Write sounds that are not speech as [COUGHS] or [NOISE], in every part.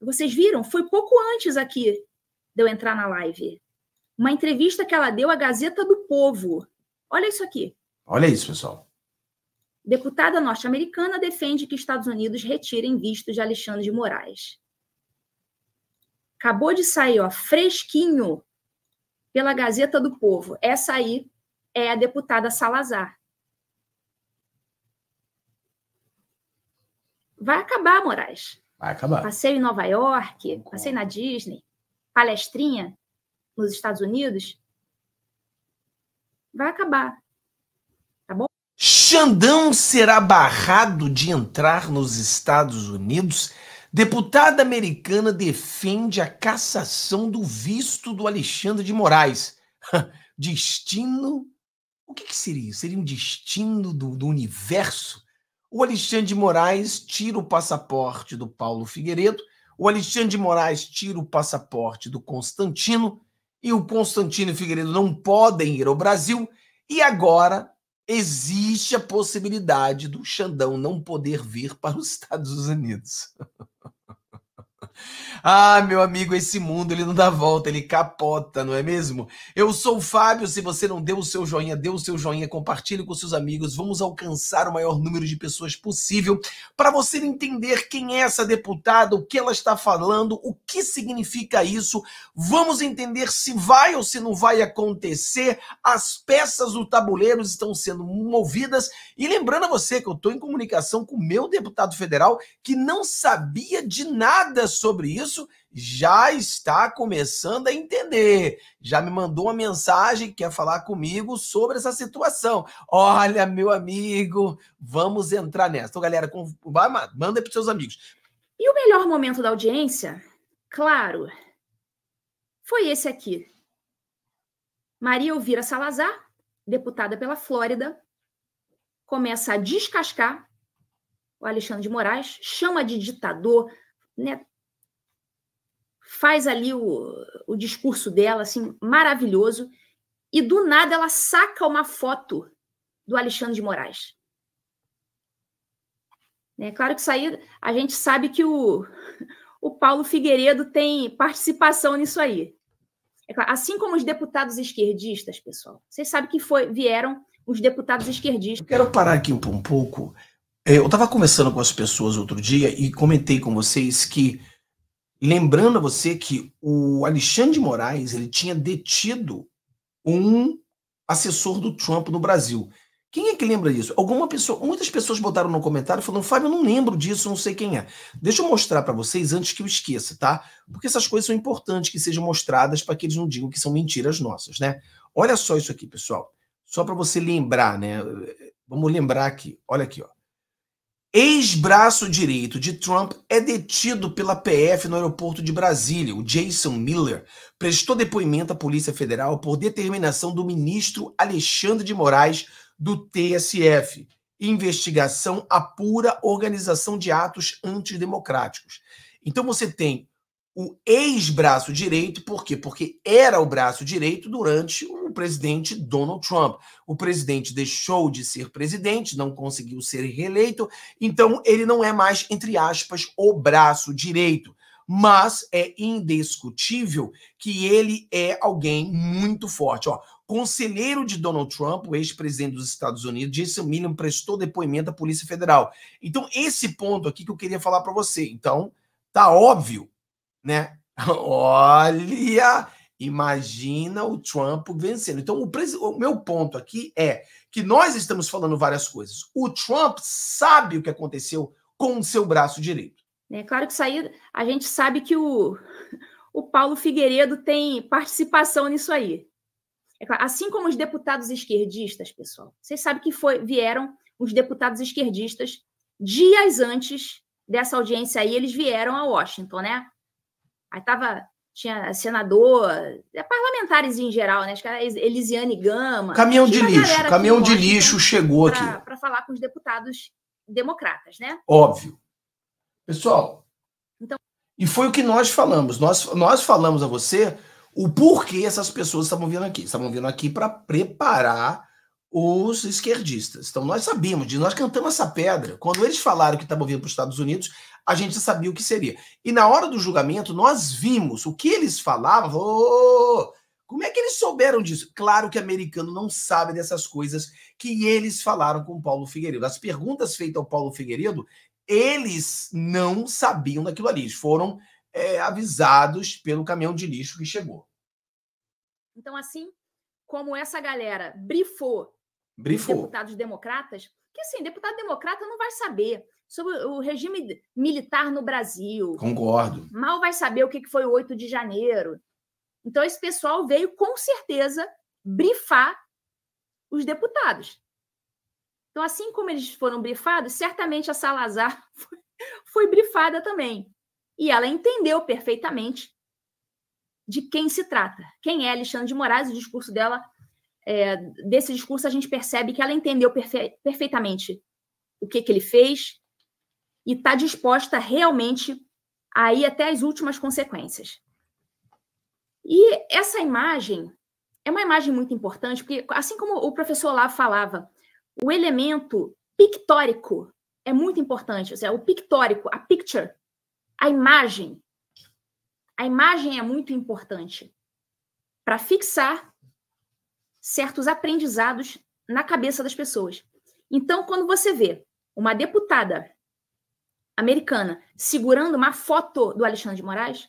Vocês viram? Foi pouco antes aqui de eu entrar na live. Uma entrevista que ela deu à Gazeta do Povo. Olha isso aqui. Olha isso, pessoal. Deputada norte-americana defende que Estados Unidos retirem visto de Alexandre de Moraes. Acabou de sair, ó, fresquinho, pela Gazeta do Povo. Essa aí é a deputada Salazar. Vai acabar, Moraes. Vai acabar. Passei em Nova York, passei na Disney, palestrinha nos Estados Unidos. Vai acabar. Tá bom? Xandão será barrado de entrar nos Estados Unidos. Deputada americana defende a cassação do visto do Alexandre de Moraes. [LAUGHS] Destino. O que, que seria? Seria um destino do, do universo o Alexandre de Moraes tira o passaporte do Paulo Figueiredo, o Alexandre de Moraes tira o passaporte do Constantino, e o Constantino e o Figueiredo não podem ir ao Brasil, e agora existe a possibilidade do Xandão não poder vir para os Estados Unidos. [LAUGHS] Ah, meu amigo, esse mundo ele não dá volta, ele capota, não é mesmo? Eu sou o Fábio, se você não deu o seu joinha, dê o seu joinha, compartilhe com seus amigos, vamos alcançar o maior número de pessoas possível para você entender quem é essa deputada, o que ela está falando, o que significa isso. Vamos entender se vai ou se não vai acontecer. As peças do tabuleiro estão sendo movidas e lembrando a você que eu estou em comunicação com o meu deputado federal que não sabia de nada sobre sobre isso já está começando a entender. Já me mandou uma mensagem, quer falar comigo sobre essa situação. Olha, meu amigo, vamos entrar nessa. Então, galera, vai, manda para seus amigos. E o melhor momento da audiência, claro, foi esse aqui. Maria Elvira Salazar, deputada pela Flórida, começa a descascar o Alexandre de Moraes, chama de ditador, né? faz ali o, o discurso dela, assim, maravilhoso, e do nada ela saca uma foto do Alexandre de Moraes. É claro que isso aí, a gente sabe que o, o Paulo Figueiredo tem participação nisso aí. É claro, assim como os deputados esquerdistas, pessoal, vocês sabem que foi, vieram os deputados esquerdistas. Eu quero parar aqui um, um pouco. É, eu estava conversando com as pessoas outro dia e comentei com vocês que Lembrando a você que o Alexandre de Moraes ele tinha detido um assessor do Trump no Brasil. Quem é que lembra disso? Alguma pessoa, muitas pessoas botaram no comentário falando, Fábio, eu não lembro disso, não sei quem é. Deixa eu mostrar para vocês antes que eu esqueça, tá? Porque essas coisas são importantes que sejam mostradas para que eles não digam que são mentiras nossas, né? Olha só isso aqui, pessoal. Só para você lembrar, né? Vamos lembrar aqui. Olha aqui, ó. Ex-braço direito de Trump é detido pela PF no aeroporto de Brasília. O Jason Miller prestou depoimento à Polícia Federal por determinação do ministro Alexandre de Moraes do TSF. Investigação apura organização de atos antidemocráticos. Então você tem o ex-braço direito, por quê? Porque era o braço direito durante o presidente Donald Trump. O presidente deixou de ser presidente, não conseguiu ser reeleito, então ele não é mais, entre aspas, o braço direito mas é indiscutível que ele é alguém muito forte. Ó, conselheiro de Donald Trump, o ex-presidente dos Estados Unidos, disse o William prestou depoimento à Polícia Federal. Então, esse ponto aqui que eu queria falar para você. Então, tá óbvio né? [LAUGHS] Olha, imagina o Trump vencendo. Então, o, o, meu ponto aqui é que nós estamos falando várias coisas. O Trump sabe o que aconteceu com o seu braço direito. É claro que isso aí, a gente sabe que o, o Paulo Figueiredo tem participação nisso aí. É claro, assim como os deputados esquerdistas, pessoal, vocês sabem que foi, vieram os deputados esquerdistas dias antes dessa audiência aí, eles vieram a Washington, né? Aí tava, tinha senador, é, parlamentares em geral, né? Acho que era Elisiane Gama. Caminhão de lixo, caminhão de lixo então, chegou pra, aqui. Para falar com os deputados democratas, né? Óbvio. Pessoal, então... e foi o que nós falamos. Nós, nós falamos a você o porquê essas pessoas estavam vindo aqui. Estavam vindo aqui para preparar os esquerdistas. Então nós sabíamos nós cantamos essa pedra. Quando eles falaram que estavam vindo para os Estados Unidos, a gente já sabia o que seria. E na hora do julgamento, nós vimos o que eles falavam. Oh, como é que eles souberam disso? Claro que americano não sabe dessas coisas que eles falaram com o Paulo Figueiredo. As perguntas feitas ao Paulo Figueiredo, eles não sabiam daquilo ali. Eles foram é, avisados pelo caminhão de lixo que chegou. Então, assim como essa galera brifou, brifou. Os deputados democratas, que assim, deputado democrata não vai saber sobre o regime militar no Brasil. Concordo. Mal vai saber o que foi o 8 de janeiro. Então, esse pessoal veio, com certeza, brifar os deputados. Então, assim como eles foram brifados, certamente a Salazar [LAUGHS] foi, foi brifada também. E ela entendeu perfeitamente de quem se trata. Quem é Alexandre de Moraes, o discurso dela, é, desse discurso a gente percebe que ela entendeu perfe perfeitamente o que, que ele fez, e está disposta realmente a ir até as últimas consequências. E essa imagem é uma imagem muito importante, porque, assim como o professor lá falava, o elemento pictórico é muito importante, ou seja, o pictórico, a picture, a imagem. A imagem é muito importante para fixar certos aprendizados na cabeça das pessoas. Então, quando você vê uma deputada americana segurando uma foto do Alexandre de Moraes,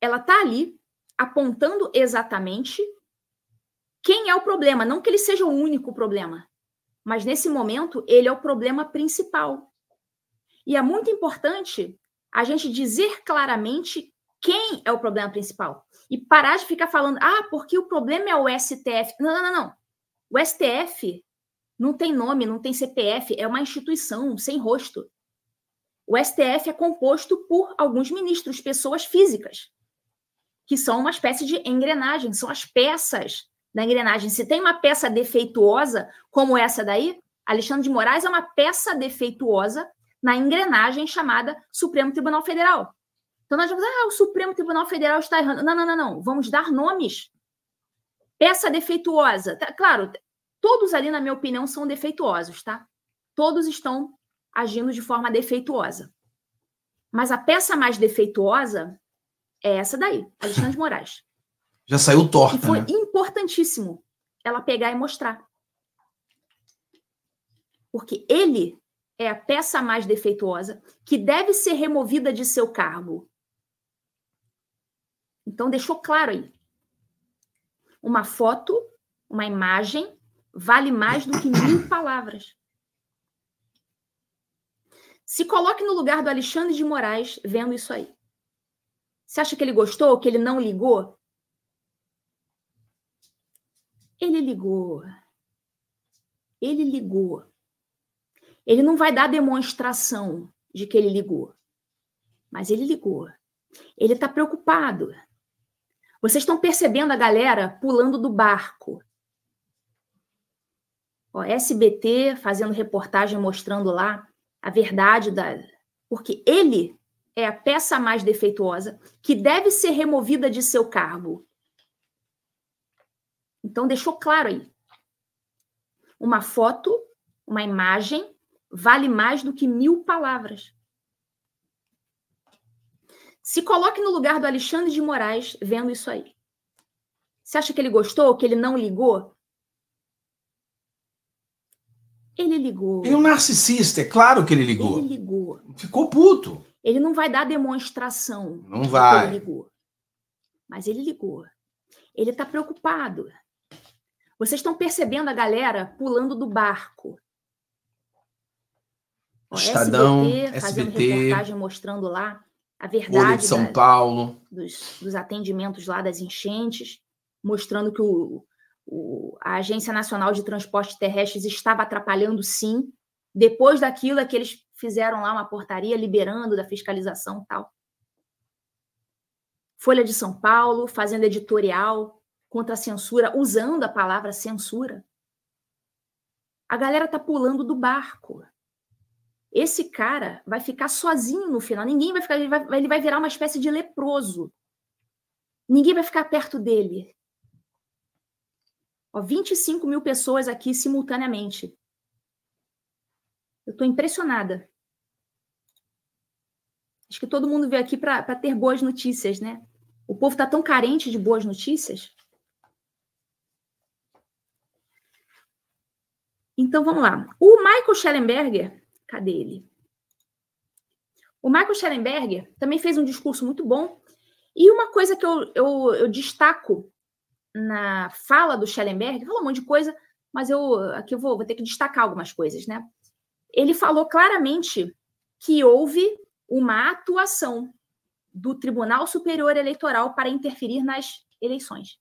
ela está ali apontando exatamente quem é o problema. Não que ele seja o único problema, mas nesse momento ele é o problema principal. E é muito importante a gente dizer claramente quem é o problema principal e parar de ficar falando, ah, porque o problema é o STF. Não, não, não. O STF não tem nome, não tem CPF, é uma instituição sem rosto. O STF é composto por alguns ministros, pessoas físicas, que são uma espécie de engrenagem, são as peças da engrenagem. Se tem uma peça defeituosa, como essa daí, Alexandre de Moraes é uma peça defeituosa na engrenagem chamada Supremo Tribunal Federal. Então nós vamos, ah, o Supremo Tribunal Federal está errando. Não, não, não, não. Vamos dar nomes. Peça defeituosa. Tá, claro, Todos ali, na minha opinião, são defeituosos, tá? Todos estão agindo de forma defeituosa. Mas a peça mais defeituosa é essa daí, Alexandre de Moraes. Já saiu torta. E foi né? importantíssimo ela pegar e mostrar. Porque ele é a peça mais defeituosa que deve ser removida de seu cargo. Então, deixou claro aí. Uma foto, uma imagem vale mais do que mil [COUGHS] palavras. Se coloque no lugar do Alexandre de Moraes vendo isso aí. Você acha que ele gostou, que ele não ligou? Ele ligou. Ele ligou. Ele não vai dar demonstração de que ele ligou, mas ele ligou. Ele está preocupado. Vocês estão percebendo a galera pulando do barco. Ó, SBT fazendo reportagem mostrando lá a verdade da. Porque ele é a peça mais defeituosa que deve ser removida de seu cargo. Então, deixou claro aí. Uma foto, uma imagem, vale mais do que mil palavras. Se coloque no lugar do Alexandre de Moraes vendo isso aí. Você acha que ele gostou, que ele não ligou? Ele ligou. Ele é um narcisista, é claro que ele ligou. Ele ligou. Ficou puto. Ele não vai dar demonstração. Não vai. Ele ligou. Mas ele ligou. Ele está preocupado. Vocês estão percebendo a galera pulando do barco. O Estadão, SBT, fazendo SBT, reportagem mostrando lá a verdade de São da, Paulo. Dos, dos atendimentos lá das enchentes, mostrando que o, o, a Agência Nacional de Transportes Terrestres estava atrapalhando, sim. Depois daquilo é que eles fizeram lá uma portaria liberando da fiscalização tal. Folha de São Paulo fazendo editorial contra a censura, usando a palavra censura. A galera tá pulando do barco. Esse cara vai ficar sozinho no final. Ninguém vai ficar. Ele vai, ele vai virar uma espécie de leproso. Ninguém vai ficar perto dele. Ó, 25 mil pessoas aqui simultaneamente. Eu estou impressionada. Acho que todo mundo veio aqui para ter boas notícias, né? O povo está tão carente de boas notícias. Então vamos lá. O Michael Schellenberger, cadê ele? O Michael Schellenberger também fez um discurso muito bom. E uma coisa que eu, eu, eu destaco na fala do Schellenberg, falou um monte de coisa, mas eu aqui eu vou, vou ter que destacar algumas coisas, né? Ele falou claramente que houve uma atuação do Tribunal Superior Eleitoral para interferir nas eleições.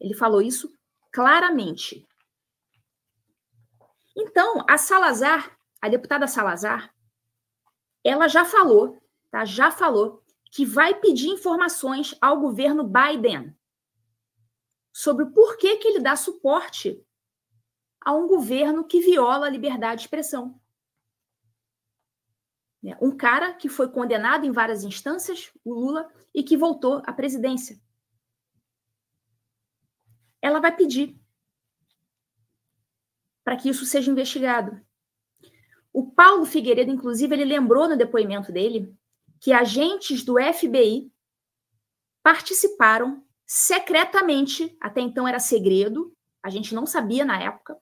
Ele falou isso claramente. Então, a Salazar, a deputada Salazar, ela já falou, tá? Já falou que vai pedir informações ao governo Biden sobre o porquê que ele dá suporte a um governo que viola a liberdade de expressão. Né? Um cara que foi condenado em várias instâncias, o Lula, e que voltou à presidência. Ela vai pedir para que isso seja investigado. O Paulo Figueiredo, inclusive, ele lembrou no depoimento dele que agentes do FBI participaram secretamente, até então era segredo, a gente não sabia na época,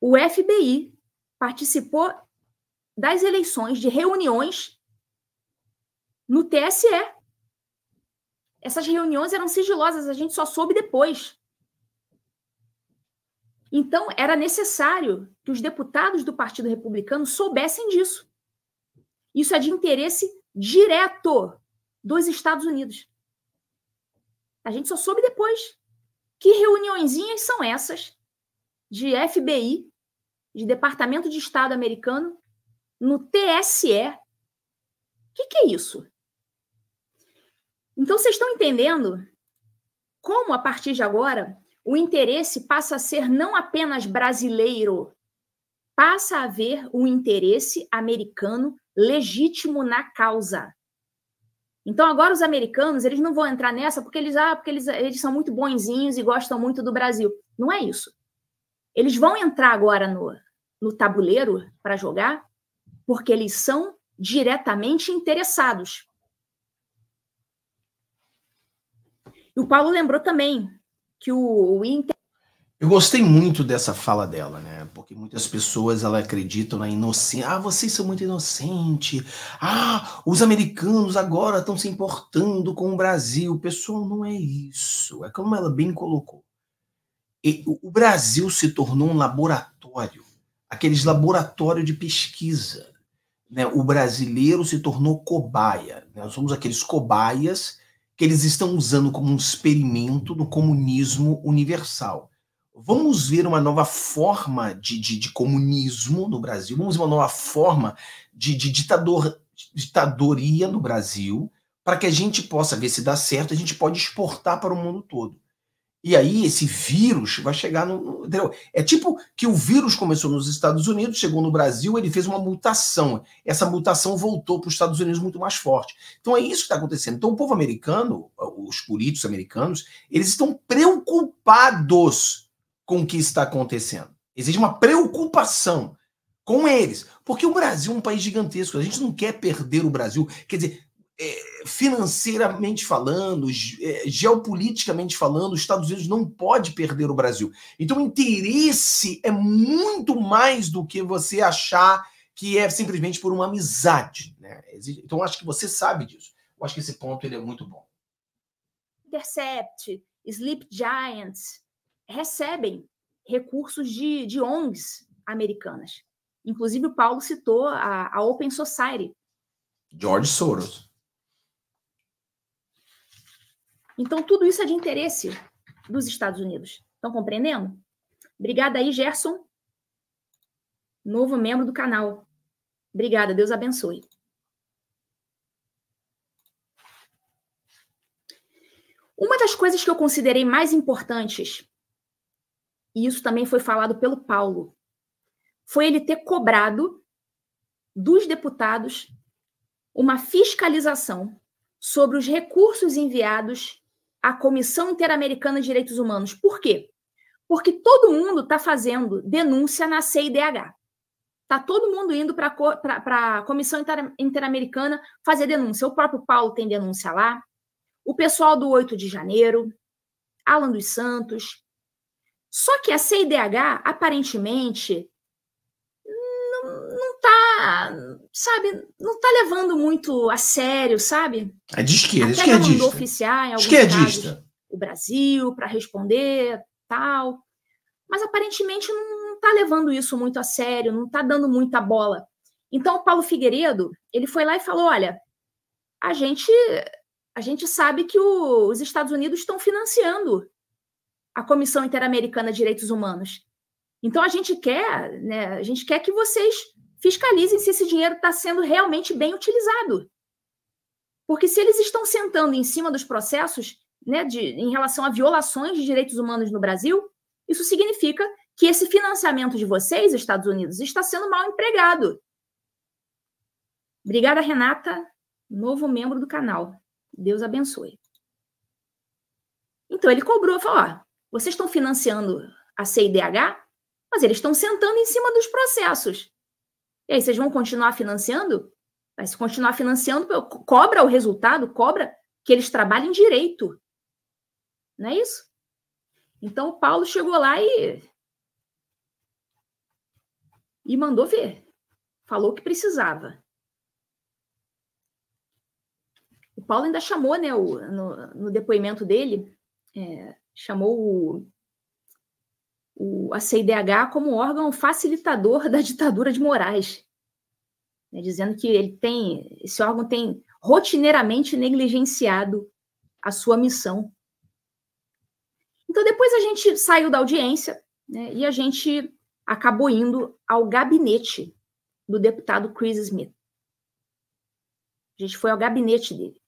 o FBI participou das eleições, de reuniões no TSE. Essas reuniões eram sigilosas, a gente só soube depois. Então, era necessário que os deputados do Partido Republicano soubessem disso. Isso é de interesse direto dos Estados Unidos. A gente só soube depois. Que reuniõezinhas são essas de FBI, de Departamento de Estado americano, no TSE? O que, que é isso? Então, vocês estão entendendo como, a partir de agora, o interesse passa a ser não apenas brasileiro, passa a haver um interesse americano legítimo na causa. Então agora os americanos, eles não vão entrar nessa porque eles ah, porque eles, eles são muito bonzinhos e gostam muito do Brasil. Não é isso. Eles vão entrar agora no, no tabuleiro para jogar porque eles são diretamente interessados. E o Paulo lembrou também que o, o Inter eu gostei muito dessa fala dela, né? Porque muitas pessoas ela acreditam na inocência. Ah, vocês são muito inocentes. Ah, os americanos agora estão se importando com o Brasil. Pessoal, não é isso. É como ela bem colocou. E, o Brasil se tornou um laboratório, aqueles laboratórios de pesquisa. Né? O brasileiro se tornou cobaia. Né? Nós somos aqueles cobaias que eles estão usando como um experimento do comunismo universal Vamos ver uma nova forma de, de, de comunismo no Brasil, vamos ver uma nova forma de, de ditador, ditadoria no Brasil, para que a gente possa ver se dá certo, a gente pode exportar para o mundo todo. E aí esse vírus vai chegar no. Entendeu? É tipo que o vírus começou nos Estados Unidos, chegou no Brasil, ele fez uma mutação. Essa mutação voltou para os Estados Unidos muito mais forte. Então é isso que está acontecendo. Então o povo americano, os políticos americanos, eles estão preocupados com o que está acontecendo. Existe uma preocupação com eles, porque o Brasil é um país gigantesco. A gente não quer perder o Brasil. Quer dizer, é, financeiramente falando, é, geopoliticamente falando, os Estados Unidos não pode perder o Brasil. Então, o interesse é muito mais do que você achar que é simplesmente por uma amizade. Né? Então, acho que você sabe disso. Eu acho que esse ponto ele é muito bom. Intercept, Sleep Giants, recebem recursos de, de ONGs americanas. Inclusive, o Paulo citou a, a Open Society. George Soros. Então, tudo isso é de interesse dos Estados Unidos. Estão compreendendo? Obrigada aí, Gerson. Novo membro do canal. Obrigada, Deus abençoe. Uma das coisas que eu considerei mais importantes e isso também foi falado pelo Paulo, foi ele ter cobrado dos deputados uma fiscalização sobre os recursos enviados à Comissão Interamericana de Direitos Humanos. Por quê? Porque todo mundo está fazendo denúncia na CIDH. Está todo mundo indo para a Comissão Interamericana fazer denúncia. O próprio Paulo tem denúncia lá, o pessoal do 8 de janeiro, Alan dos Santos, só que a CIDH, aparentemente, não tá, sabe, não tá levando muito a sério, sabe? É de esquerda, Até esquerdista. mandou oficiar em alguns esquerdista. Casos, o Brasil para responder, tal. Mas aparentemente não tá levando isso muito a sério, não tá dando muita bola. Então o Paulo Figueiredo, ele foi lá e falou, olha, a gente a gente sabe que o, os Estados Unidos estão financiando a Comissão Interamericana de Direitos Humanos. Então a gente quer, né, a gente quer que vocês fiscalizem se esse dinheiro está sendo realmente bem utilizado. Porque se eles estão sentando em cima dos processos né, de, em relação a violações de direitos humanos no Brasil, isso significa que esse financiamento de vocês, Estados Unidos, está sendo mal empregado. Obrigada, Renata, novo membro do canal. Deus abençoe. Então ele cobrou, falou: ó, vocês estão financiando a CIDH, mas eles estão sentando em cima dos processos. E aí, vocês vão continuar financiando? Mas se continuar financiando, cobra o resultado, cobra que eles trabalhem direito. Não é isso? Então, o Paulo chegou lá e. e mandou ver. Falou que precisava. O Paulo ainda chamou, né, o, no, no depoimento dele, é, chamou o, o, a CIDH como órgão facilitador [LAUGHS] da ditadura de Moraes, né, dizendo que ele tem, esse órgão tem rotineiramente negligenciado a sua missão. Então, depois a gente saiu da audiência né, e a gente acabou indo ao gabinete do deputado Chris Smith. A gente foi ao gabinete dele.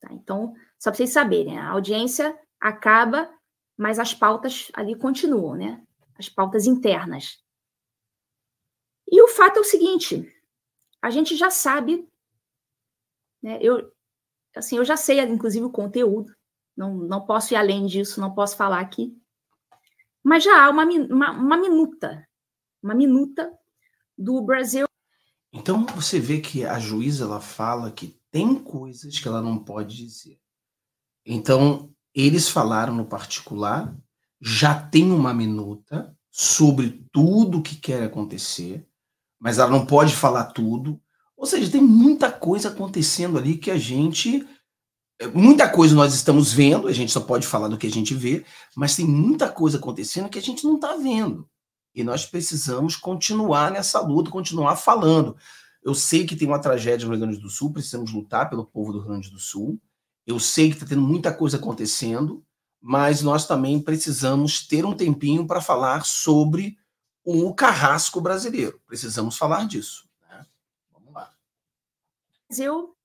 Tá? Então, só para vocês saberem, a audiência acaba, mas as pautas ali continuam, né? As pautas internas. E o fato é o seguinte: a gente já sabe, né? Eu, assim, eu já sei, inclusive, o conteúdo. Não, não posso ir além disso, não posso falar aqui. Mas já há uma, uma, uma minuta, uma minuta do Brasil. Então você vê que a juíza ela fala que tem coisas que ela não pode dizer. Então eles falaram no particular, já tem uma minuta sobre tudo o que quer acontecer, mas ela não pode falar tudo. Ou seja, tem muita coisa acontecendo ali que a gente. Eh, muita coisa nós estamos vendo, a gente só pode falar do que a gente vê, mas tem muita coisa acontecendo que a gente não está vendo. E nós precisamos continuar nessa luta, continuar falando. Eu sei que tem uma tragédia no Rio Grande do Sul, precisamos lutar pelo povo do Rio Grande do Sul. Eu sei que está tendo muita coisa acontecendo, mas nós também precisamos ter um tempinho para falar sobre o carrasco brasileiro. Precisamos falar disso. Né? Vamos lá. Brasil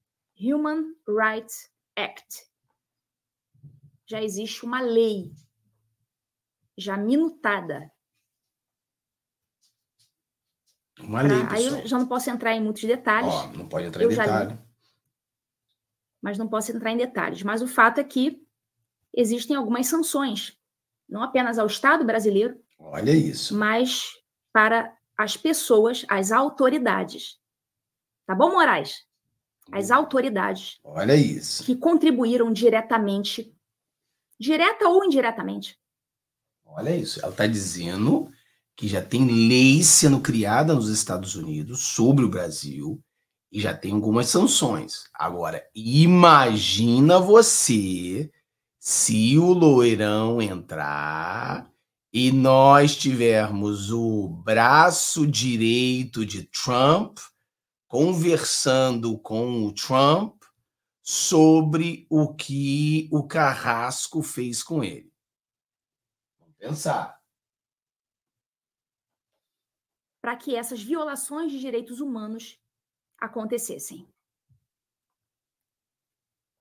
Human Rights Act. Já existe uma lei já minutada. Uma lei, pessoal. Aí eu já não posso entrar em muitos detalhes. Ó, não pode entrar em detalhes mas não posso entrar em detalhes. Mas o fato é que existem algumas sanções, não apenas ao Estado brasileiro, olha isso, mas para as pessoas, as autoridades. Tá bom, Moraes? As hum. autoridades. Olha isso. Que contribuíram diretamente, direta ou indiretamente. Olha isso. Ela está dizendo que já tem lei sendo criada nos Estados Unidos sobre o Brasil e já tem algumas sanções. Agora, imagina você se o loirão entrar e nós tivermos o braço direito de Trump conversando com o Trump sobre o que o Carrasco fez com ele. Vamos pensar. Para que essas violações de direitos humanos acontecessem.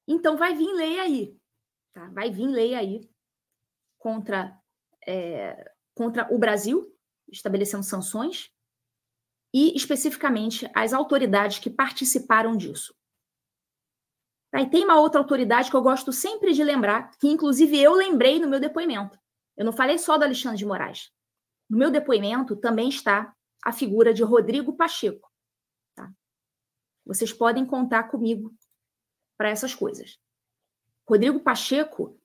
Então, vai vir lei aí, tá? vai vir lei aí contra, é, contra o Brasil, estabelecendo sanções, e especificamente as autoridades que participaram disso. Tá? E tem uma outra autoridade que eu gosto sempre de lembrar, que inclusive eu lembrei no meu depoimento. Eu não falei só do Alexandre de Moraes. No meu depoimento também está a figura de Rodrigo Pacheco, vocês podem contar comigo para essas coisas. Rodrigo Pacheco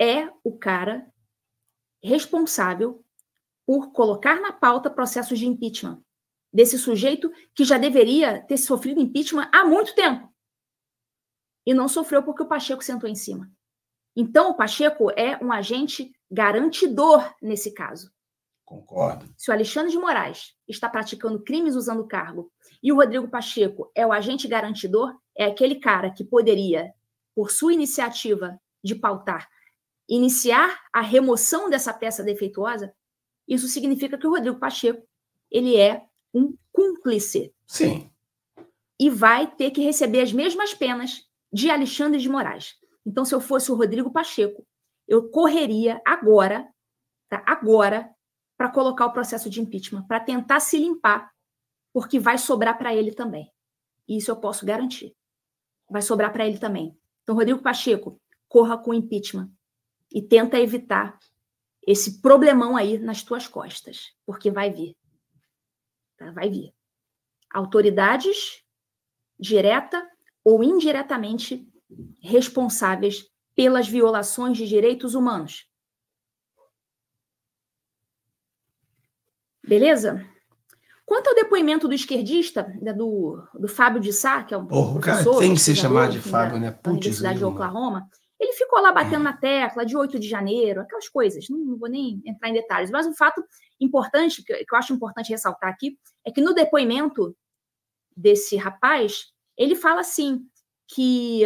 é o cara responsável por colocar na pauta processos de impeachment desse sujeito que já deveria ter sofrido impeachment há muito tempo e não sofreu porque o Pacheco sentou em cima. Então, o Pacheco é um agente garantidor nesse caso. Concordo. Se o Alexandre de Moraes está praticando crimes usando cargo e o Rodrigo Pacheco é o agente garantidor, é aquele cara que poderia, por sua iniciativa de pautar, iniciar a remoção dessa peça defeituosa, isso significa que o Rodrigo Pacheco ele é um cúmplice. Sim. E vai ter que receber as mesmas penas de Alexandre de Moraes. Então, se eu fosse o Rodrigo Pacheco, eu correria agora, tá? agora, para colocar o processo de impeachment, para tentar se limpar, porque vai sobrar para ele também. E isso eu posso garantir. Vai sobrar para ele também. Então, Rodrigo Pacheco, corra com o impeachment e tenta evitar esse problemão aí nas tuas costas, porque vai vir. Tá? Vai vir. Autoridades, direta ou indiretamente, responsáveis pelas violações de direitos humanos, Beleza? Quanto ao depoimento do esquerdista, né, do, do Fábio de Sá, que é um professor... Cara, tem que se chamar de Fábio, da, né? Putz, Universidade de Oklahoma. Ele ficou lá batendo hum. na tecla de 8 de janeiro, aquelas coisas, não, não, vou nem entrar em detalhes. Mas um fato importante, que eu acho importante ressaltar aqui, é que no depoimento desse rapaz, ele fala assim, que,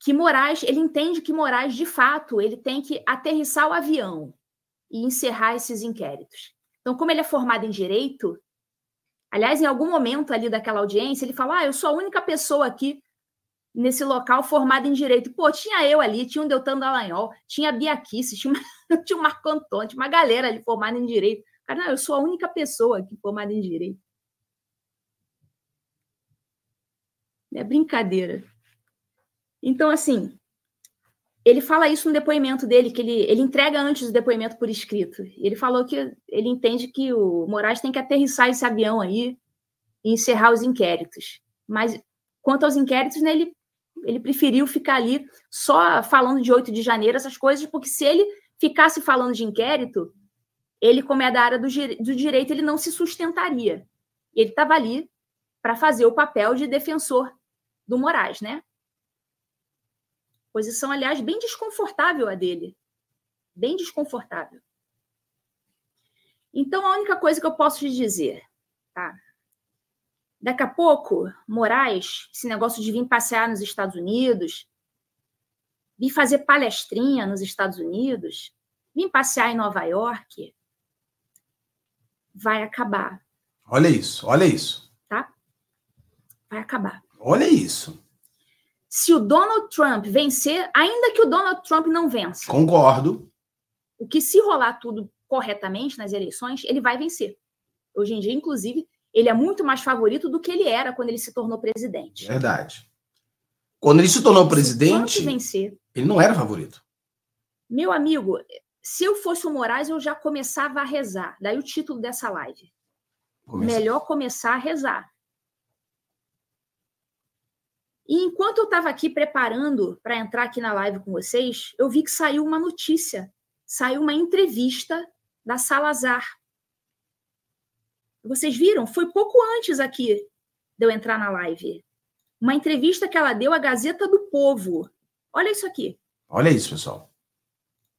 que Moraes, ele entende que Moraes, de fato, ele tem que aterrissar o avião e encerrar esses inquéritos. Então, como ele é formado em direito, aliás, em algum momento ali daquela audiência, ele fala: Ah, eu sou a única pessoa aqui nesse local formada em direito. Pô, tinha eu ali, tinha o Deltan Dallagnol, tinha a Bia Kicis, [LAUGHS] tinha, uma, tinha o Marco Antônio, tinha uma galera ali formada em direito. Cara, não, eu sou a única pessoa aqui formada em direito. É brincadeira. Então, assim, ele fala isso no depoimento dele, que ele, ele entrega antes o depoimento por escrito. Ele falou que ele entende que o Moraes tem que aterrissar esse avião aí e encerrar os inquéritos. Mas quanto aos inquéritos, né, ele, ele preferiu ficar ali só falando de 8 de janeiro, essas coisas, porque se ele ficasse falando de inquérito, ele, como é da área do, do direito, ele não se sustentaria. Ele estava ali para fazer o papel de defensor do Moraes, né? Posição, aliás, bem desconfortável a dele. Bem desconfortável. Então, a única coisa que eu posso te dizer, tá? Daqui a pouco, Moraes, esse negócio de vir passear nos Estados Unidos, vir fazer palestrinha nos Estados Unidos, vir passear em Nova York, vai acabar. Olha isso, olha isso. Tá? Vai acabar. Olha isso se o Donald Trump vencer, ainda que o Donald Trump não vença. Concordo. O que se rolar tudo corretamente nas eleições, ele vai vencer. Hoje em dia, inclusive, ele é muito mais favorito do que ele era quando ele se tornou presidente. Verdade. Quando ele se tornou presidente, se vencer, ele não era favorito. Meu amigo, se eu fosse o Moraes, eu já começava a rezar. Daí o título dessa live. Começa. Melhor começar a rezar. E enquanto eu estava aqui preparando para entrar aqui na live com vocês, eu vi que saiu uma notícia, saiu uma entrevista da Salazar. Vocês viram? Foi pouco antes aqui de eu entrar na live. Uma entrevista que ela deu à Gazeta do Povo. Olha isso aqui. Olha isso, pessoal.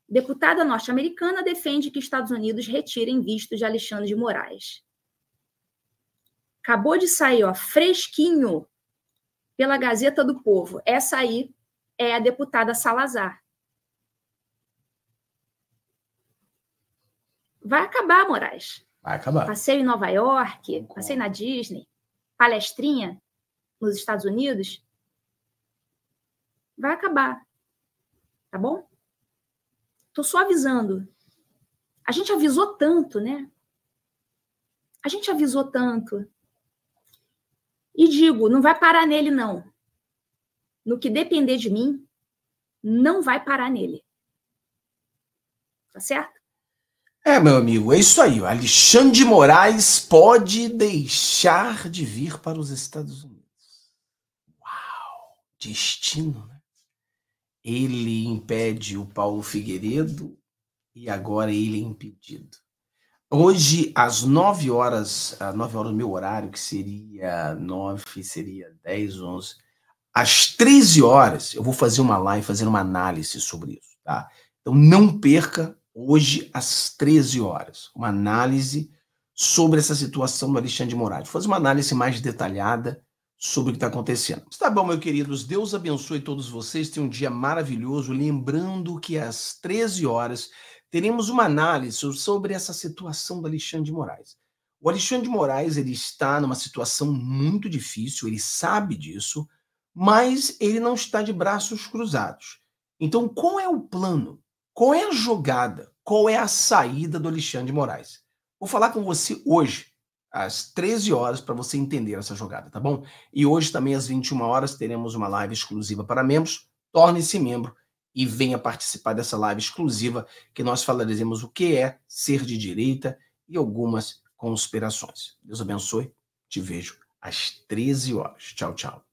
Deputada norte-americana defende que Estados Unidos retirem visto de Alexandre de Moraes. Acabou de sair, ó, fresquinho, pela Gazeta do Povo. Essa aí é a deputada Salazar. Vai acabar, Moraes. Vai acabar. Passei em Nova York, passei na Disney, palestrinha nos Estados Unidos. Vai acabar. Tá bom? Tô só avisando. A gente avisou tanto, né? A gente avisou tanto. E digo, não vai parar nele, não. No que depender de mim, não vai parar nele. Tá certo? É, meu amigo, é isso aí. Alexandre de Moraes pode deixar de vir para os Estados Unidos. Uau! Destino, né? Ele impede o Paulo Figueiredo e agora ele é impedido. Hoje, às 9 horas, às ah, 9 horas do meu horário, que seria 9, seria 10, 11, às 13 horas, eu vou fazer uma live, fazer uma análise sobre isso, tá? Então não perca hoje às 13 horas, uma análise sobre essa situação do Alexandre de Moraes. Vou fazer uma análise mais detalhada sobre o que está acontecendo. Tá bom, meus queridos, Deus abençoe todos vocês, tenham um dia maravilhoso, lembrando que às 13 horas teremos uma análise sobre essa situação do Alexandre de Moraes. O Alexandre de Moraes ele está numa situação muito difícil, ele sabe disso, mas ele não está de braços cruzados. Então, qual é o plano? Qual é a jogada? Qual é a saída do Alexandre de Moraes? Vou falar com você hoje, às 13 horas, para você entender essa jogada, tá bom? E hoje também, às 21 horas, teremos uma live exclusiva para membros. Torne-se membro e venha participar dessa live exclusiva que nós falaremos o que é ser de direita e algumas conspirações. Deus abençoe. Te vejo às 13 horas. Tchau, tchau.